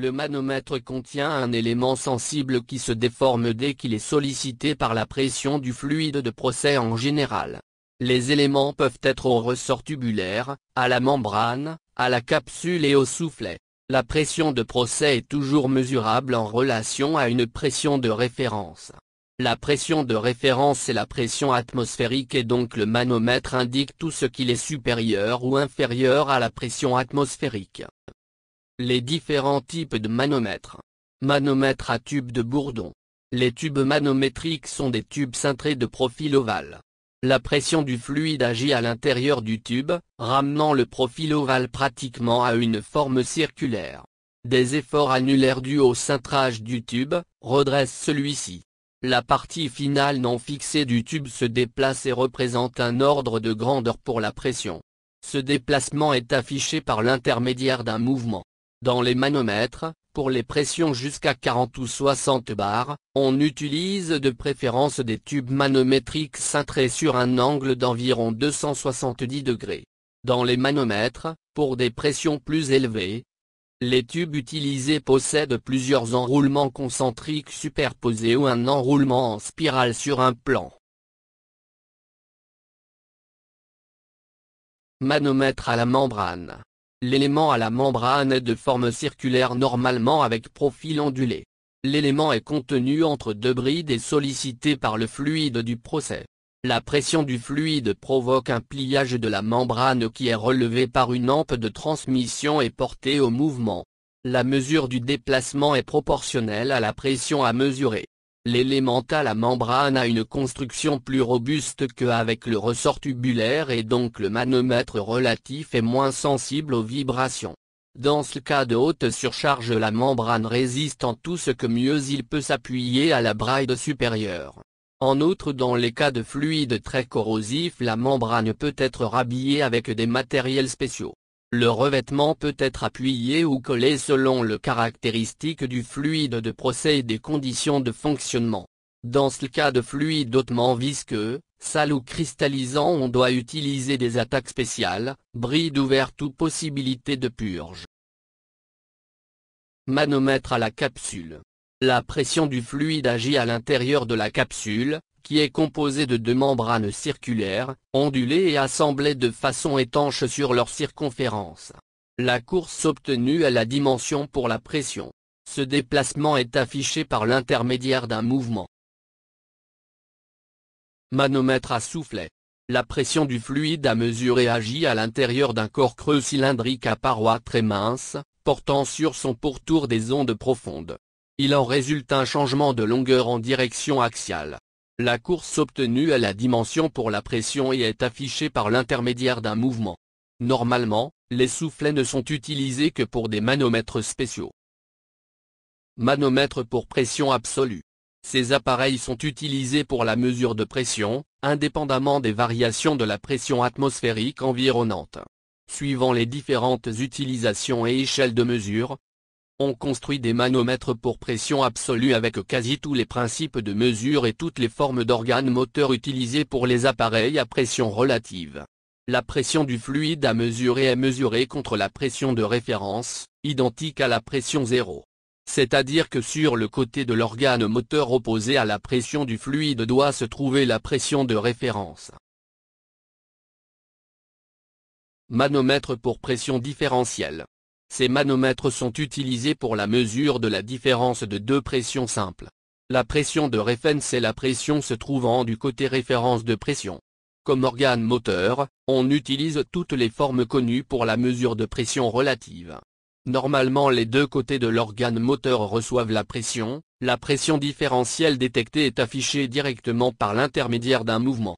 Le manomètre contient un élément sensible qui se déforme dès qu'il est sollicité par la pression du fluide de procès en général. Les éléments peuvent être au ressort tubulaire, à la membrane, à la capsule et au soufflet. La pression de procès est toujours mesurable en relation à une pression de référence. La pression de référence est la pression atmosphérique et donc le manomètre indique tout ce qu'il est supérieur ou inférieur à la pression atmosphérique. Les différents types de manomètres. Manomètre à tube de bourdon. Les tubes manométriques sont des tubes cintrés de profil ovale. La pression du fluide agit à l'intérieur du tube, ramenant le profil ovale pratiquement à une forme circulaire. Des efforts annulaires dus au cintrage du tube, redressent celui-ci. La partie finale non fixée du tube se déplace et représente un ordre de grandeur pour la pression. Ce déplacement est affiché par l'intermédiaire d'un mouvement. Dans les manomètres, pour les pressions jusqu'à 40 ou 60 bars, on utilise de préférence des tubes manométriques cintrés sur un angle d'environ 270 degrés. Dans les manomètres, pour des pressions plus élevées, les tubes utilisés possèdent plusieurs enroulements concentriques superposés ou un enroulement en spirale sur un plan. Manomètre à la membrane L'élément à la membrane est de forme circulaire normalement avec profil ondulé. L'élément est contenu entre deux brides et sollicité par le fluide du procès. La pression du fluide provoque un pliage de la membrane qui est relevée par une ampe de transmission et portée au mouvement. La mesure du déplacement est proportionnelle à la pression à mesurer. L'élément à la membrane a une construction plus robuste que avec le ressort tubulaire et donc le manomètre relatif est moins sensible aux vibrations. Dans ce cas de haute surcharge la membrane résiste en tout ce que mieux il peut s'appuyer à la bride supérieure. En outre dans les cas de fluides très corrosifs la membrane peut être rhabillée avec des matériels spéciaux. Le revêtement peut être appuyé ou collé selon le caractéristique du fluide de procès et des conditions de fonctionnement. Dans le cas de fluide hautement visqueux, sale ou cristallisant on doit utiliser des attaques spéciales, bride ouverte ou possibilité de purge. Manomètre à la capsule. La pression du fluide agit à l'intérieur de la capsule, qui est composé de deux membranes circulaires, ondulées et assemblées de façon étanche sur leur circonférence. La course obtenue est la dimension pour la pression. Ce déplacement est affiché par l'intermédiaire d'un mouvement. Manomètre à soufflet. La pression du fluide à mesurer agit à l'intérieur d'un corps creux cylindrique à parois très minces, portant sur son pourtour des ondes profondes. Il en résulte un changement de longueur en direction axiale. La course obtenue est la dimension pour la pression et est affichée par l'intermédiaire d'un mouvement. Normalement, les soufflets ne sont utilisés que pour des manomètres spéciaux. Manomètre pour pression absolue. Ces appareils sont utilisés pour la mesure de pression, indépendamment des variations de la pression atmosphérique environnante. Suivant les différentes utilisations et échelles de mesure, on construit des manomètres pour pression absolue avec quasi tous les principes de mesure et toutes les formes d'organes moteurs utilisés pour les appareils à pression relative. La pression du fluide à mesurer est mesurée contre la pression de référence, identique à la pression zéro. C'est-à-dire que sur le côté de l'organe moteur opposé à la pression du fluide doit se trouver la pression de référence. Manomètre pour pression différentielle ces manomètres sont utilisés pour la mesure de la différence de deux pressions simples. La pression de référence est la pression se trouvant du côté référence de pression. Comme organe moteur, on utilise toutes les formes connues pour la mesure de pression relative. Normalement les deux côtés de l'organe moteur reçoivent la pression, la pression différentielle détectée est affichée directement par l'intermédiaire d'un mouvement.